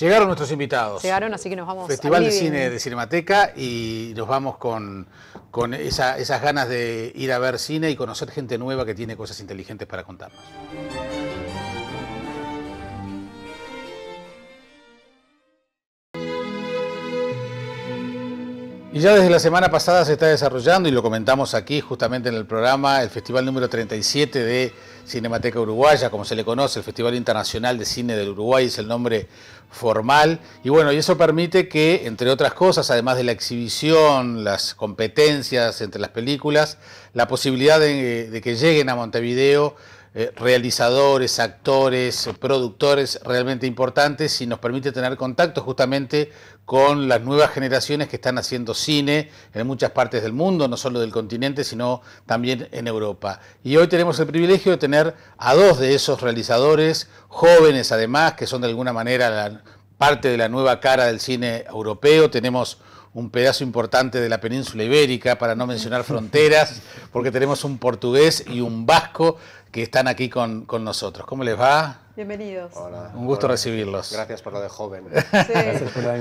Llegaron nuestros invitados. Llegaron, así que nos vamos. Festival de Cine de Cinemateca y nos vamos con, con esas ganas de ir a ver cine y conocer gente nueva que tiene cosas inteligentes para contarnos. Y ya desde la semana pasada se está desarrollando, y lo comentamos aquí justamente en el programa, el Festival número 37 de Cinemateca Uruguaya, como se le conoce, el Festival Internacional de Cine del Uruguay, es el nombre formal. Y bueno, y eso permite que, entre otras cosas, además de la exhibición, las competencias entre las películas, la posibilidad de, de que lleguen a Montevideo eh, realizadores, actores, eh, productores realmente importantes y nos permite tener contacto justamente con las nuevas generaciones que están haciendo cine en muchas partes del mundo, no solo del continente, sino también en Europa. Y hoy tenemos el privilegio de tener a dos de esos realizadores, jóvenes además, que son de alguna manera parte de la nueva cara del cine europeo. Tenemos un pedazo importante de la península ibérica, para no mencionar fronteras, porque tenemos un portugués y un vasco que están aquí con, nosotros. ¿Cómo les va? Bienvenidos. un gusto recibirlos. Gracias por lo de joven.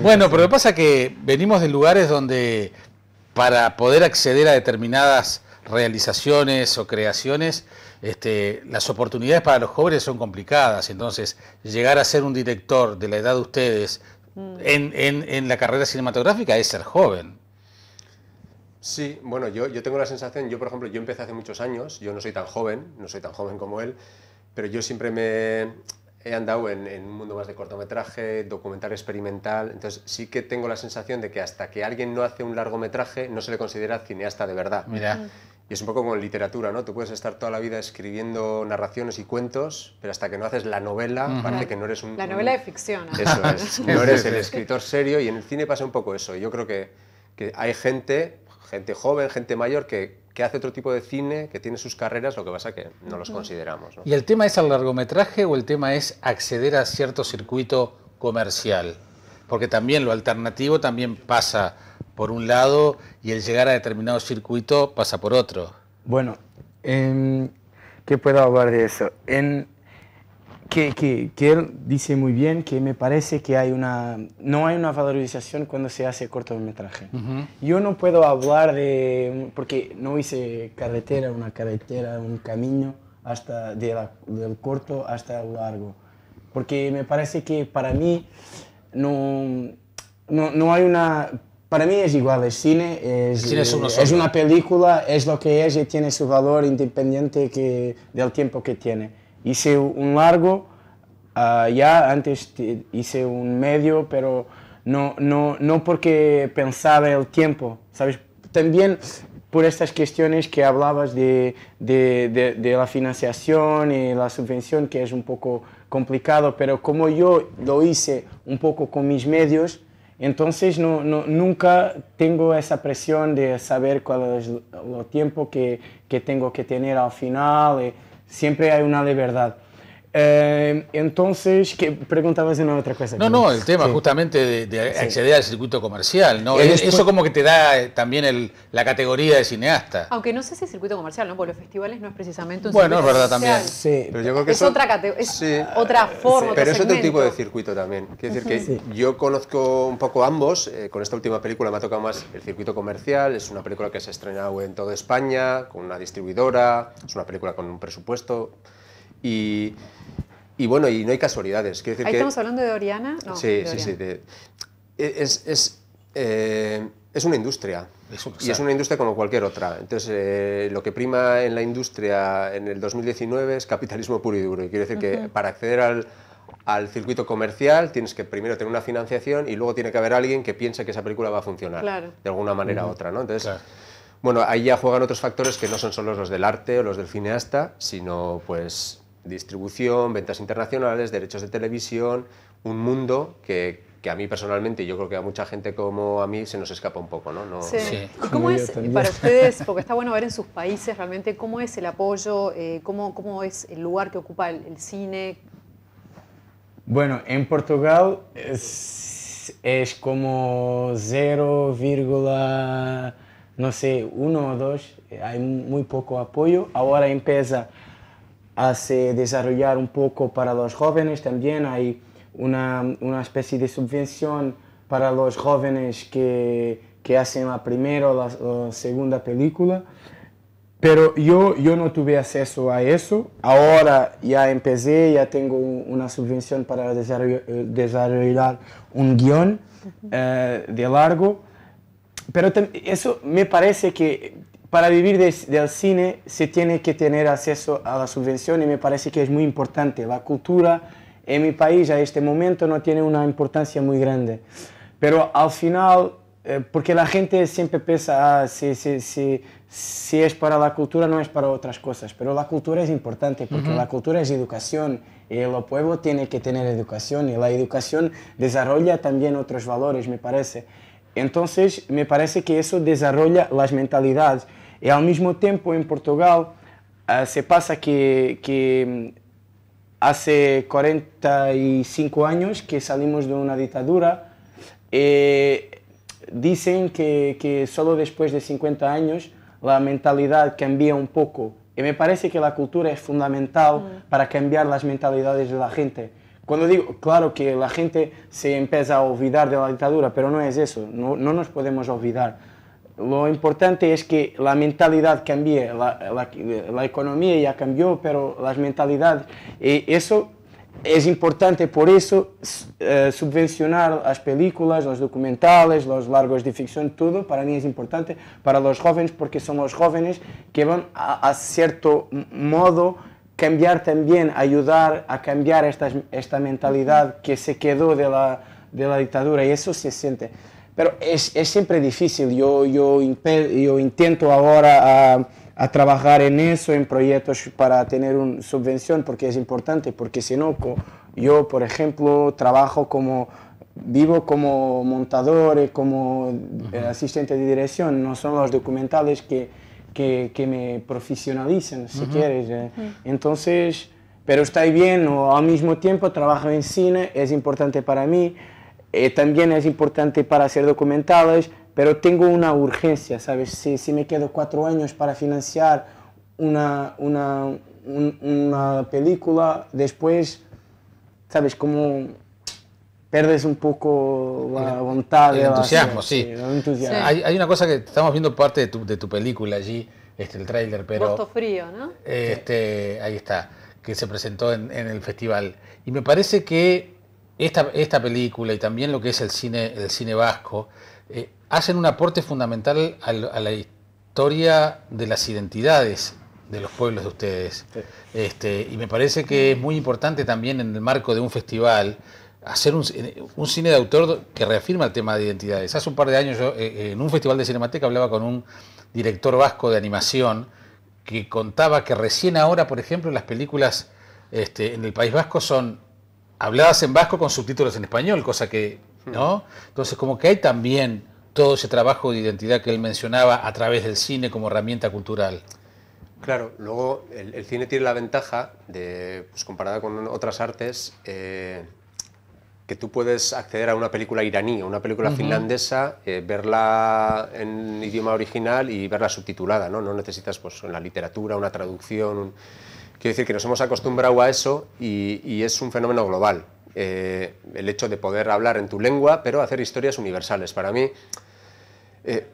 bueno, pero lo que pasa es que venimos de lugares donde para poder acceder a determinadas realizaciones o creaciones, este, las oportunidades para los jóvenes son complicadas. Entonces, llegar a ser un director de la edad de ustedes, Mm. en, en, la carrera cinematográfica es ser joven. Sí, bueno, yo, yo tengo la sensación, yo por ejemplo, yo empecé hace muchos años, yo no soy tan joven, no soy tan joven como él, pero yo siempre me he andado en, un mundo más de cortometraje, documental experimental, entonces sí que tengo la sensación de que hasta que alguien no hace un largometraje no se le considera cineasta de verdad. Mira. Mm. Y es un poco como literatura, ¿no? Tú puedes estar toda la vida escribiendo narraciones y cuentos, pero hasta que no haces la novela, parece que no eres un... La novela de ficción. ¿no? Eso es, no eres el escritor serio y en el cine pasa un poco eso. Yo creo que, que hay gente, gente joven, gente mayor, que, que, hace otro tipo de cine, que tiene sus carreras, lo que pasa que no los consideramos. ¿Y el tema es al largometraje o el tema es acceder a cierto circuito comercial? Porque también lo alternativo también pasa por un lado y el llegar a determinado circuito pasa por otro. Bueno, eh, ¿qué puedo hablar de eso? En, que, que, él dice muy bien que me parece que hay una, no hay una valorización cuando se hace cortometraje. Yo no puedo hablar de, porque no hice carretera, una carretera, un camino, hasta del corto hasta el largo. Porque me parece que para mí no, no, no hay una para mí es igual, es cine, eh, es, una película, es lo que es y tiene su valor independiente que, del tiempo que tiene. Hice un largo, ah, ya antes hice un medio, pero no, no, no porque pensaba el tiempo, ¿sabes? También por estas cuestiones que hablabas de, la financiación y la subvención, que es un poco complicado, pero como yo lo hice un poco con mis medios, entonces no, nunca tengo esa presión de saber cuál es el tiempo que tengo que tener al final. Eh, siempre hay una libertad. Eh, entonces, que preguntabas una otra cosa. No, no, el tema justamente de, acceder al circuito comercial, ¿no? Eh, eh, eso como que te da también la categoría de cineasta. Aunque no sé si circuito comercial, ¿no? Porque los festivales no es precisamente un bueno, circuito Bueno, es verdad también. es, otra forma, otra forma. Pero es otro tipo de circuito también. Quiero decir que yo conozco un poco ambos. con esta última película me ha tocado más el circuito comercial. Es una película que se ha estrenado en toda España, con una distribuidora. Es una película con un presupuesto y, bueno, y no hay casualidades. Decir Ahí que, estamos hablando de Oriana. sí, sí, sí, e, es, es, eh, es, una industria. y es una industria como cualquier otra. Entonces, eh, lo que prima en la industria en el 2019 es capitalismo puro y duro. Y quiere decir que para acceder al, al circuito comercial tienes que primero tener una financiación y luego tiene que haber alguien que piense que esa película va a funcionar de alguna manera u otra, ¿no? Entonces, bueno, ahí ya juegan otros factores que no son solo los del arte o los del cineasta, sino pues distribución, ventas internacionales, derechos de televisión, un mundo que, a mí personalmente, yo creo que a mucha gente como a mí, se nos escapa un poco, ¿no? no... Sí. cómo es para ustedes, porque está bueno ver en sus países realmente cómo es el apoyo, eh, cómo, es el lugar que ocupa el, cine? Bueno, en Portugal es, como 0, no sé, uno o 2... hay muy poco apoyo. Ahora empieza hace desarrollar un poco para los jóvenes. También hay una, especie de subvención para los jóvenes que, hacen la primera o la, segunda película. Pero yo, yo no tuve acceso a eso. Ahora ya empecé, ya tengo una subvención para eh, desarrollar un guión eh, de largo. Pero eso me parece que para vivir del cine se tiene que tener acceso a la subvención y me parece que es muy importante. La cultura en mi país a este momento no tiene una importancia muy grande. Pero al final, eh, porque la gente siempre piensa, ah, si, es para la cultura no es para otras cosas, pero la cultura es importante porque la cultura es educación y el pueblo tiene que tener educación y la educación desarrolla también otros valores, me parece. Entonces, me parece que eso desarrolla las mentalidades y al mismo tiempo en Portugal eh, se pasa que, mm, hace 45 años que salimos de una dictadura. Eh, dicen que, solo después de 50 años la mentalidad cambia un poco. Y me parece que la cultura es fundamental mm. para cambiar las mentalidades de la gente. Cuando digo, claro que la gente se empieza a olvidar de la dictadura, pero no es eso, no nos podemos olvidar. Lo importante es que la mentalidad cambie, la, economía ya cambió, pero las mentalidades, y eso es importante, por eso eh, subvencionar las películas, los documentales, los largos de ficción, todo para mí es importante, para los jóvenes, porque son los jóvenes que van a, cierto modo cambiar también, ayudar a cambiar esta, mentalidad que se quedó de la, de la dictadura y eso se siente. Pero es, es siempre difícil. Yo, yo, yo intento ahora a, ah, a, trabajar en eso, en proyectos para tener una subvención, porque es importante, porque si no, yo, por ejemplo, trabajo como vivo como montador, como eh, asistente de dirección, no son los documentales que, que, que me profesionalicen, si quieres. Eh. Entonces, pero está bien, o al mismo tiempo trabajo en cine, es importante para mí. Eh, también es importante para hacer documentadas, pero tengo una urgencia, ¿sabes? Si, me quedo cuatro años para financiar una, una, una película, después, ¿sabes? Como perdes un poco la voluntad. El entusiasmo, sí. Hay, una cosa que estamos viendo parte de tu, de tu película allí, este, el tráiler, pero... Frío, ¿no? Este, Ahí está, que se presentó en, en el festival. Y me parece que esta, película y también lo que es el cine, cine vasco, eh, hacen un aporte fundamental a, la historia de las identidades de los pueblos de ustedes. Este, y me parece que es muy importante también en el marco de un festival hacer un, cine de autor que reafirma el tema de identidades. Hace un par de años yo eh, eh, en un festival de Cinemateca hablaba con un director vasco de animación que contaba que recién ahora, por ejemplo, las películas este, en el País Vasco son hablabas en vasco con subtítulos en español, cosa que, hmm. ¿no? Entonces como que hay también todo ese trabajo de identidad que él mencionaba a través del cine como herramienta cultural. Claro, luego el, cine tiene la ventaja de, pues comparada con otras artes, eh, que tú puedes acceder a una película iraní, o una película finlandesa, eh, verla en idioma original y verla subtitulada, ¿no? No necesitas pues la literatura, una traducción, Quiero decir que nos hemos acostumbrado a eso y, es un fenómeno global. Eh, el hecho de poder hablar en tu lengua, pero hacer historias universales. Para mí, eh,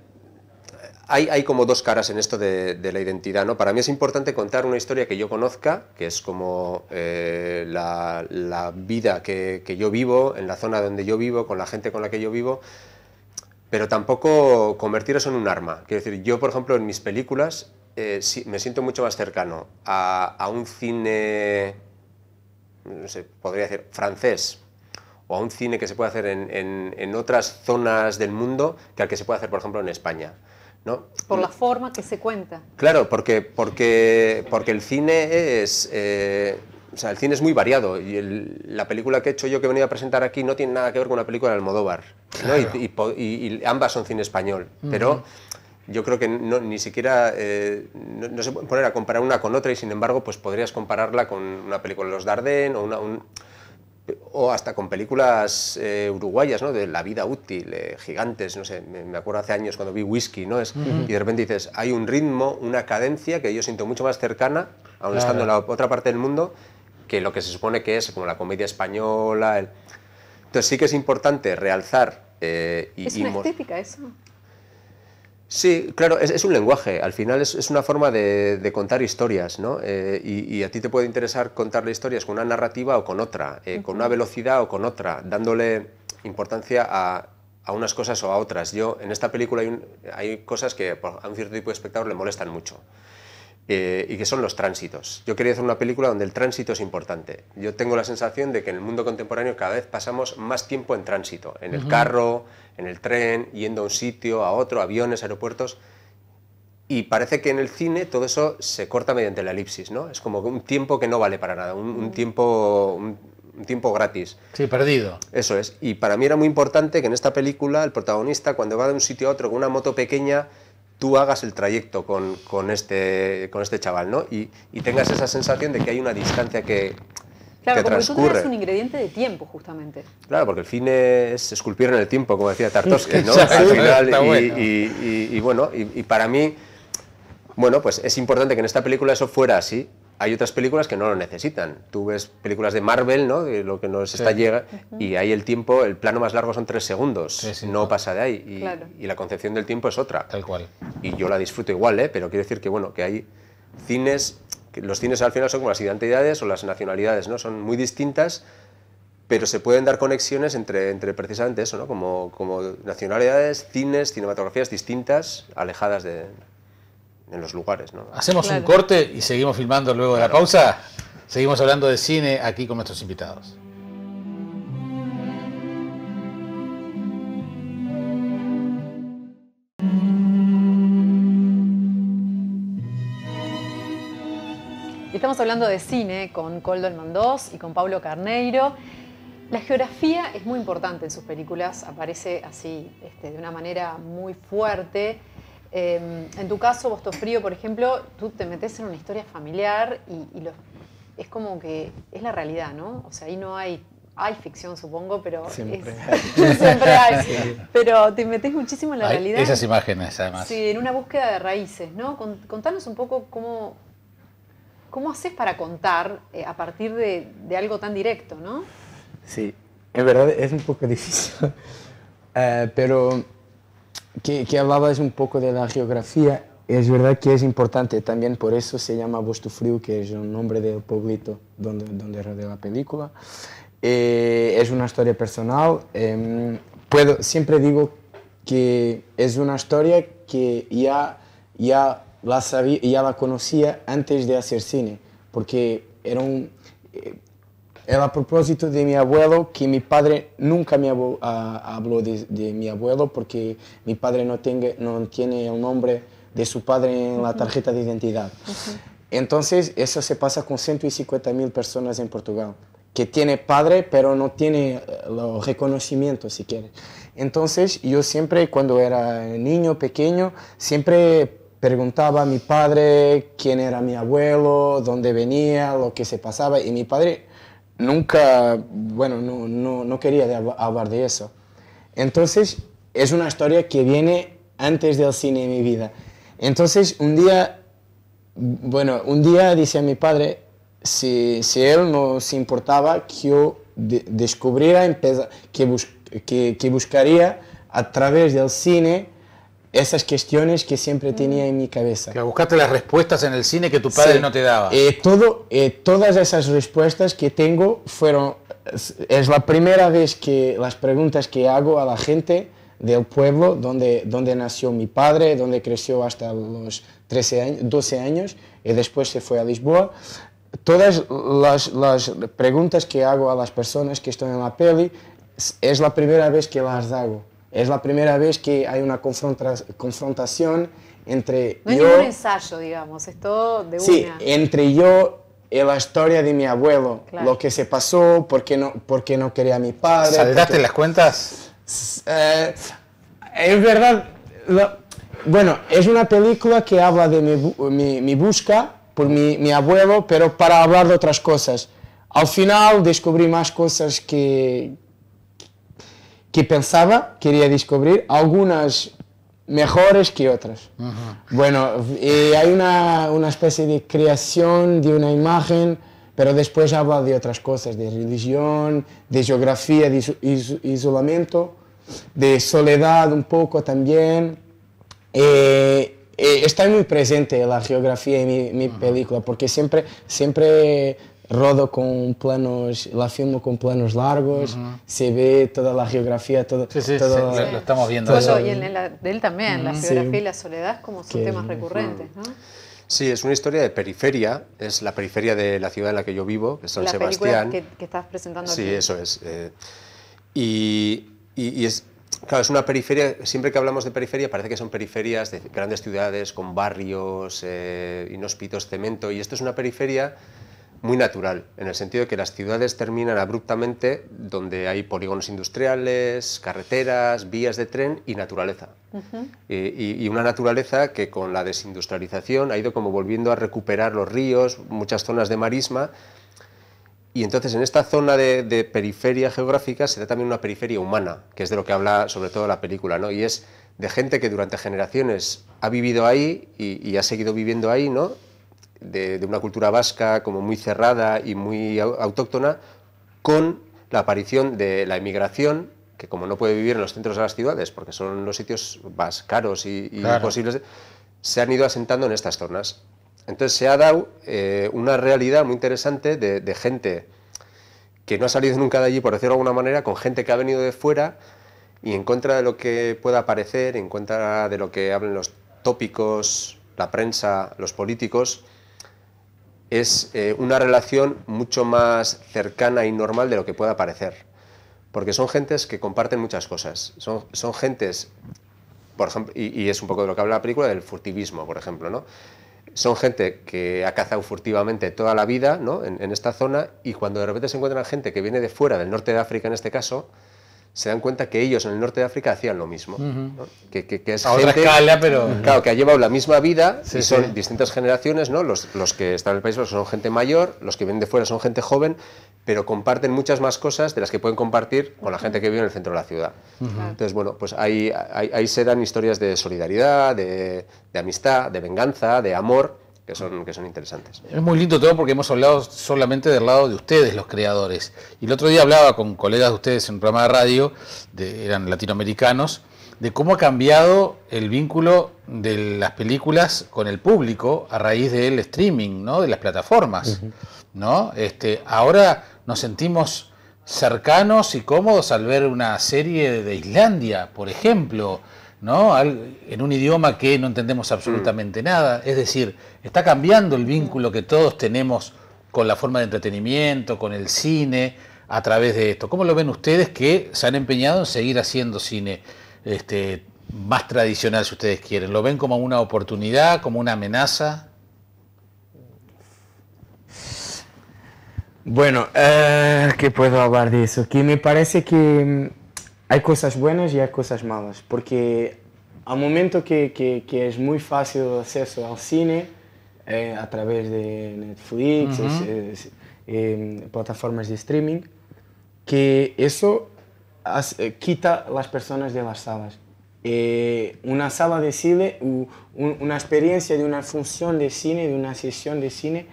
hay, como dos caras en esto de, la identidad. ¿no? Para mí es importante contar una historia que yo conozca, que es como eh, la, vida que, que yo vivo, en la zona donde yo vivo, con la gente con la que yo vivo, pero tampoco convertir eso en un arma. Quiero decir, yo, por ejemplo, en mis películas eh, me siento mucho más cercano a, un cine, podría decir, francés, o a un cine que se puede hacer en, otras zonas del mundo que al que se puede hacer, por ejemplo, en España. ¿no? Por la mm. forma que se cuenta. Claro, porque, porque, porque el cine es... Eh, o sea, el cine es muy variado y la película que he hecho yo que he venido a presentar aquí no tiene nada que ver con una película de Almodóvar. ¿no? Y, ambas son cine español, pero yo creo que no, ni siquiera eh, no, se puede poner a comparar una con otra y sin embargo pues podrías compararla con una película de los Darden o, una, o hasta con películas eh, uruguayas ¿no? de la vida útil, eh, gigantes, no sé, me, acuerdo hace años cuando vi Whisky, ¿no? Es, y de repente dices, hay un ritmo, una cadencia que yo siento mucho más cercana, aún estando en la otra parte del mundo, que lo que se supone que es como la comedia española. Entonces sí que es importante realzar... y, es una estética eso. Sí, claro, es, un lenguaje, al final es, una forma de, contar historias, ¿no? Eh, y, a ti te puede interesar contarle historias con una narrativa o con otra, eh, con una velocidad o con otra, dándole importancia a, unas cosas o a otras. Yo, en esta película hay cosas que a un cierto tipo de espectador le molestan mucho. Eh, y que son los tránsitos. Yo quería hacer una película donde el tránsito es importante. Yo tengo la sensación de que en el mundo contemporáneo cada vez pasamos más tiempo en tránsito, en el carro, en el tren, yendo a un sitio, a otro, aviones, aeropuertos. Y parece que en el cine todo eso se corta mediante la elipsis, ¿no? Es como un tiempo que no vale para nada, un, tiempo, un tiempo gratis. Sí, perdido. Eso es. Y para mí era muy importante que en esta película el protagonista, cuando va de un sitio a otro con una moto pequeña, tú hagas el trayecto con, con, este, con este chaval, ¿no? Y, y, tengas esa sensación de que hay una distancia que... Claro, que transcurre. un ingrediente de tiempo, justamente. Claro, porque el fin es esculpir en el tiempo, como decía Tartovsky, ¿no? Al final, Y, y, bueno, y, para mí, bueno, pues es importante que en esta película eso fuera así, hay otras películas que no lo necesitan. Tú ves películas de Marvel, ¿no? De lo que nos está llega y ahí el tiempo, el plano más largo son tres segundos, no pasa de ahí y, y, la concepción del tiempo es otra. Tal cual. Y yo la disfruto igual, ¿eh? Pero quiero decir que bueno, que hay cines, que los cines al final son como las identidades o las nacionalidades, ¿no? Son muy distintas, pero se pueden dar conexiones entre, entre precisamente eso, ¿no? Como, como nacionalidades, cines, cinematografías distintas, alejadas de, en los lugares. Hacemos un corte y seguimos filmando luego de la pausa. Seguimos hablando de cine aquí con nuestros invitados. Estamos hablando de cine con Coldo Mandós y con Pablo Carneiro. La geografía es muy importante en sus películas, aparece así, este, de una manera muy fuerte. Em, en tu caso, Bostofrío, Frío, por ejemplo, tú te metes en una historia familiar y, es como que es la realidad, ¿no? O sea, ahí no hay hay ficción, supongo, pero. Siempre es, siempre hay. Pero te metes muchísimo en la realidad. Esas imágenes, además. Sí, en una búsqueda de raíces, ¿no? contanos un poco cómo. ¿Cómo haces para contar eh, a partir de, algo tan directo, no? Sí, en verdad es un poco difícil. Eh, pero que, hablabas un poco de la geografía, es verdad que es importante, también por eso se llama Agosto Frío, que es el nombre del pueblito donde, donde rodea la película. Eh, es una historia personal. Em, puedo, siempre digo que es una historia que ya, ya, la sabía, ya la conocía antes de hacer cine, porque era un, eh, era a propósito de mi abuelo, que mi padre nunca me habló, ah, de, mi abuelo porque mi padre no, no tiene el nombre de su padre en la tarjeta de identidad. Entonces, eso se pasa con 150 mil personas en Portugal, que tiene padre, pero no tiene el eh, reconocimiento, si quieren. Entonces, yo siempre, cuando era niño, pequeño, siempre preguntaba a mi padre quién era mi abuelo, dónde venía, lo que se pasaba, y mi padre nunca, bueno, no, no, quería hablar de eso. Entonces, es una historia que viene antes del cine en mi vida. Entonces, un día, bueno, un día dice a mi padre, si, si él no se importaba que yo descubriera, que, que, que, buscaría a través del cine esas cuestiones que siempre mm. tenía en mi cabeza. Que buscaste las respuestas en el cine que tu padre no te daba. Eh, todo, eh, todas esas respuestas que tengo fueron... Es la primera vez que las preguntas que hago a la gente del pueblo donde, donde nació mi padre, donde creció hasta los 13 años, 12 años y después se fue a Lisboa. Todas las, las preguntas que hago a las personas que están en la peli es la primera vez que las hago. Es la primera vez que hay una confrontación entre no yo... No es un ensayo, digamos, es todo de una. Sí, entre yo y la historia de mi abuelo, lo que se pasó, por qué no, no quería a mi padre. ¿Saldaste las cuentas? Eh, es verdad, bueno, es una película que habla de mi, busca por mi, mi, abuelo, pero para hablar de otras cosas. Al final descubrí más cosas que, que pensaba quería descubrir, algunas mejores que otras. Bueno, hay una, una, especie de creación de una imagen, pero después habla de otras cosas, de religión, de geografía, de isolamiento, de soledad un poco también. Eh, eh, está muy presente la geografía en mi, película, porque siempre, siempre rodo con planos, la filmo con planos largos, se ve toda la geografía, todo. Sí, lo, estamos viendo. y él también, la geografía y la soledad como son temas recurrentes, Sí, es una historia de periferia, es la periferia de la ciudad en la que yo vivo, es San la Sebastián. Que, estás presentando Sí, eso es. Eh, y, y, es, Claro, es una periferia, siempre que hablamos de periferia parece que son periferias de grandes ciudades con barrios, eh, inhóspitos, cemento, y esto es una periferia muy natural, en el sentido de que las ciudades terminan abruptamente donde hay polígonos industriales, carreteras, vías de tren y naturaleza. Eh, y, una naturaleza que con la desindustrialización ha ido como volviendo a recuperar los ríos, muchas zonas de marisma. Y entonces en esta zona de, periferia geográfica se da también una periferia humana, que es de lo que habla sobre todo la película, ¿no? Y es de gente que durante generaciones ha vivido ahí y ha seguido viviendo ahí, ¿no? de, una cultura vasca como muy cerrada y muy autóctona con la aparición de la emigración que como no puede vivir en los centros de las ciudades, porque son los sitios más caros y, y imposibles, se han ido asentando en estas zonas. Entonces se ha dado eh, una realidad muy interesante de, de, gente que no ha salido nunca de allí, por decirlo de alguna manera, con gente que ha venido de fuera y en contra de lo que pueda parecer, en contra de lo que hablen los tópicos, la prensa, los políticos, es eh, una relación mucho más cercana y normal de lo que pueda parecer. Porque son gentes que comparten muchas cosas. Son, gentes, por ejemplo, y, es un poco de lo que habla la película, del furtivismo, por ejemplo, ¿no? Son gente que ha cazado furtivamente toda la vida ¿no? en, en esta zona y cuando de repente se encuentran gente que viene de fuera, del norte de África en este caso, se dan cuenta que ellos en el norte de África hacían lo mismo. que, es a otra escala, pero... Claro, que ha llevado la misma vida son distintas generaciones, ¿no? Los, los, que están en el País son gente mayor, los que vienen de fuera son gente joven, pero comparten muchas más cosas de las que pueden compartir con la gente que vive en el centro de la ciudad. Entonces, bueno, pues ahí, ahí, se dan historias de solidaridad, de, de amistad, de venganza, de amor que son, que son interesantes. Es muy lindo todo porque hemos hablado solamente del lado de ustedes, los creadores. Y el otro día hablaba con colegas de ustedes en un programa de radio, de, eran latinoamericanos, de cómo ha cambiado el vínculo de las películas con el público a raíz del streaming, ¿no? de las plataformas. ¿no? este, ahora nos sentimos cercanos y cómodos al ver una serie de Islandia, por ejemplo ¿no? en un idioma que no entendemos absolutamente mm. nada. Es decir, está cambiando el vínculo que todos tenemos con la forma de entretenimiento, con el cine, a través de esto. ¿Cómo lo ven ustedes que se han empeñado en seguir haciendo cine este, más tradicional, si ustedes quieren? ¿Lo ven como una oportunidad, como una amenaza? Bueno, eh, ¿qué puedo hablar de eso? Que me parece que mm, hay cosas buenas y hay cosas malas, porque al momento que, es muy fácil el acceso al cine, eh, a través de Netflix, em, plataformas de streaming, que eso quita a eh, quita las personas de las salas. Eh, una sala de cine, una experiencia de una función de cine, de una sesión de cine,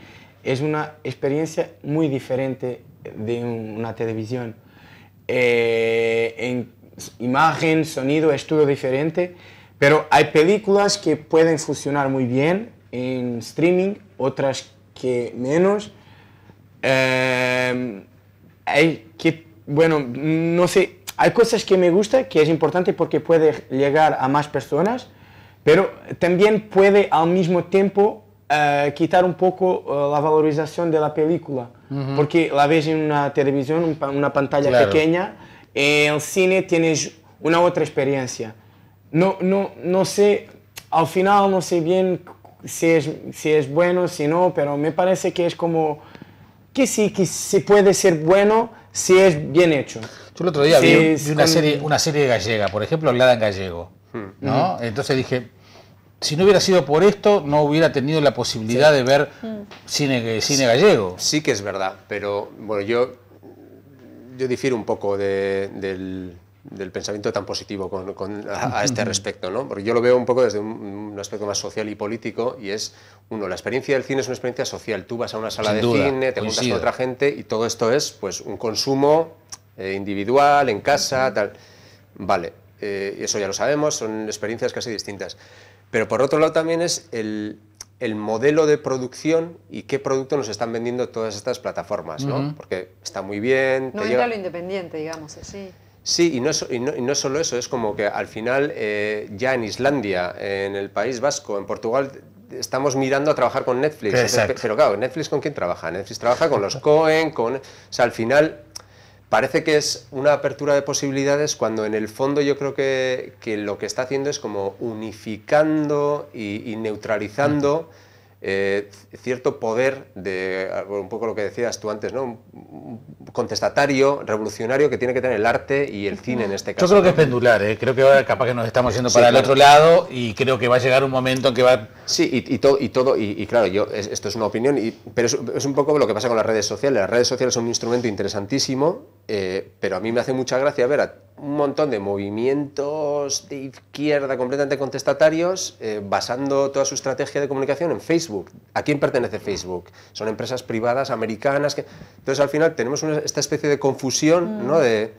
es una experiencia muy diferente de una televisión. Eh, en imagen, sonido, estudio diferente, pero hay películas que pueden funcionar muy bien en streaming, otras que menos. Em, hay que, bueno, no sé, hay cosas que me gustan, que es importante porque puede llegar a más personas, pero también puede al mismo tiempo eh, quitar un um poco la eh, valorización de la película, porque la ves en em una televisión, en una um pantalla pequeña, en el em cine tienes una otra experiencia. No, no, no sé, al final no sé bien si es, si es bueno, si no, pero me parece que es como que sí, que se puede ser bueno si es bien hecho. Yo el otro día vi, una, serie, una serie gallega, por ejemplo, hablada en gallego, hmm. ¿no? Entonces dije, si no hubiera sido por esto, no hubiera tenido la posibilidad de ver mm. cine, gallego. Sí, que es verdad, pero bueno, yo, yo difiero un poco del, pensamiento tan positivo a, este respecto, ¿no? porque yo lo veo un poco desde un, aspecto más social y político y es, uno, la experiencia del cine es una experiencia social, tú vas a una sala de cine, te juntas con otra gente y todo esto es pues, un consumo eh, individual, en casa, tal. Vale, eh, eso ya lo sabemos, son experiencias casi distintas. Pero por otro lado también es el, modelo de producción y qué producto nos están vendiendo todas estas plataformas, ¿no? Porque está muy bien. No entra lo independiente, digamos así. Sí, y no, y, solo eso, es como que al final eh, ya en Islandia, en el País Vasco, en Portugal, estamos mirando a trabajar con Netflix. Pero claro, ¿Netflix con quién trabaja? Netflix trabaja con los Cohen, con... O sea, al final parece que es una apertura de posibilidades cuando en el fondo yo creo que, lo que está haciendo es como unificando y, neutralizando eh, cierto poder de, un poco lo que decías tú antes, ¿no? Un contestatario, revolucionario que tiene que tener el arte y el cine en este caso. Yo creo que es pendular, ¿eh? creo que ahora capaz que nos estamos yendo para el otro lado y creo que va a llegar un momento en que va... Sí, y, todo, y, todo y, claro, yo, esto es una opinión, y, pero es un poco lo que pasa con las redes sociales. Las redes sociales son un instrumento interesantísimo eh, pero a mí me hace mucha gracia ver a un montón de movimientos de izquierda completamente contestatarios eh, basando toda su estrategia de comunicación en Facebook. ¿A quién pertenece Facebook? Son empresas privadas americanas. Entonces al final tenemos esta especie de confusión, ¿no? Mm. De...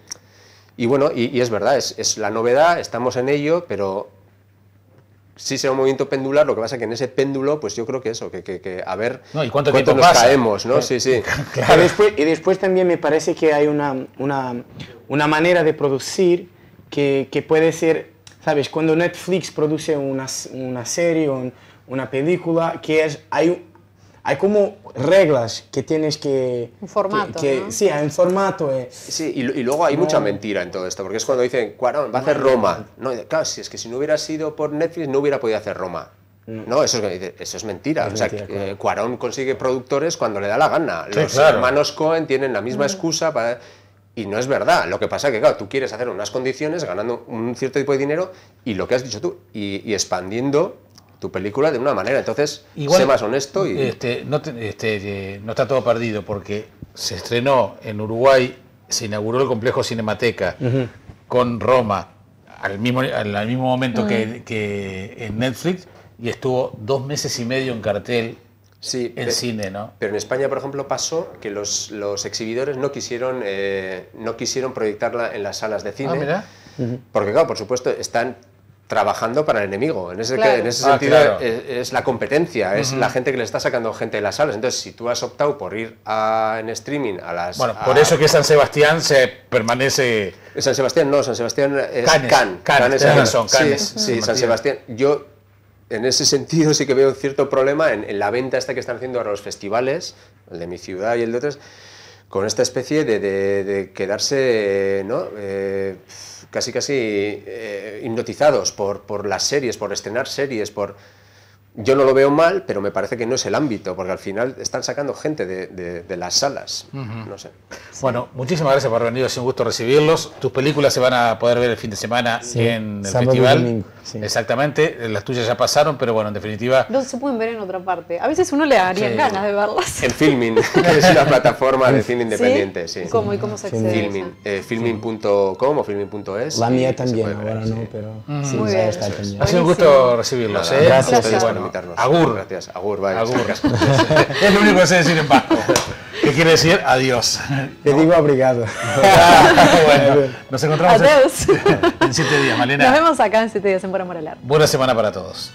Y bueno, y, es verdad, es, la novedad, estamos en ello, pero si sea un movimiento pendular, lo que pasa que en ese péndulo, pues yo creo que eso, que, que, a ver cuánto, nos caemos, ¿no? Sí, sí. y, después, también me parece que hay una, una, una manera de producir que, que, puede ser, ¿sabes? Cuando Netflix produce una, una serie o una película, que es, hay hay como reglas que tienes que... Un formato. Que, Sí, hay un formato. Eh. Sí, y, luego hay mucha mentira en todo esto, porque es cuando dicen, Cuarón va a hacer Roma. No, claro, si es que si no hubiera sido por Netflix no hubiera podido hacer Roma. No, eso, es, mentira. Eh, Cuarón consigue productores cuando le da la gana. Los hermanos Cohen tienen la misma mm. excusa para... Y no es verdad. Lo que pasa es que, claro, tú quieres hacer unas condiciones ganando un cierto tipo de dinero y lo que has dicho tú, y, y expandiendo tu película de una manera. Entonces, Igual, sé más honesto y. Este, este eh, no, está todo perdido porque se estrenó en Uruguay, se inauguró el complejo Cinemateca con Roma al mismo, al mismo momento que, en Netflix y estuvo dos meses y medio en cartel Sí, en cine, ¿no? Pero en España, por ejemplo, pasó que los, los exhibidores no quisieron, eh, no quisieron proyectarla en las salas de cine. Ah, porque, claro, por supuesto, están trabajando para el enemigo. En ese, ah, sentido eh, es, la competencia, es la gente que le está sacando gente de las salas. Entonces, si tú has optado por ir en streaming a las... Bueno, por eso que San Sebastián se permanece... San Sebastián no, San Sebastián es Cannes. Cannes, Cannes sí, sí, San Sebastián. Yo en ese sentido sí que veo un cierto problema en, la venta esta que están haciendo ahora los festivales, el de mi ciudad y el de otros, con esta especie de, quedarse, ¿no? Eh, casi casi eh, hipnotizados por, por las series, por estrenar series, por yo no lo veo mal, pero me parece que no es el ámbito, porque al final están sacando gente de, las salas. No sé. Bueno, muchísimas gracias por venir, es un gusto recibirlos. Tus películas se van a poder ver el fin de semana en el festival. Exactamente, las tuyas ya pasaron, pero bueno, en definitiva. No se pueden ver en otra parte. A veces uno le haría ganas de verlas. En Filming, que es una plataforma de cine independiente. ¿Sí? ¿Cómo y cómo se accede? Filming. Filming.com eh, o Filming.es. La mía también, ahora no, pero. Muy bien. Está ha sido un gusto recibirlos. ¿eh? Gracias. Agur. Gracias. Agur, es lo único que sé decir en vasco. ¿Qué quiere decir? Adiós. Te digo abrigado. Ah, nos encontramos en, 7 siete días, Malena. Nos vemos acá en siete días en Buena Morelar. Buena semana para todos.